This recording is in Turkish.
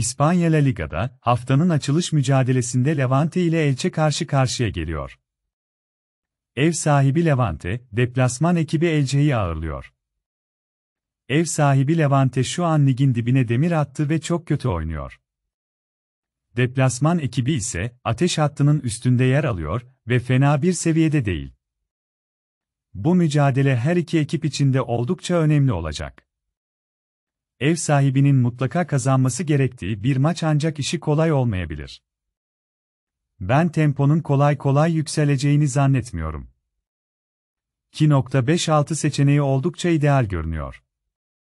İspanya La Liga'da haftanın açılış mücadelesinde Levante ile Elche karşı karşıya geliyor. Ev sahibi Levante, deplasman ekibi Elche'yi ağırlıyor. Ev sahibi Levante şu an ligin dibine demir attı ve çok kötü oynuyor. Deplasman ekibi ise ateş hattının üstünde yer alıyor ve fena bir seviyede değil. Bu mücadele her iki ekip için de oldukça önemli olacak ev sahibinin mutlaka kazanması gerektiği bir maç ancak işi kolay olmayabilir. Ben temponun kolay kolay yükseleceğini zannetmiyorum. 2.56 seçeneği oldukça ideal görünüyor.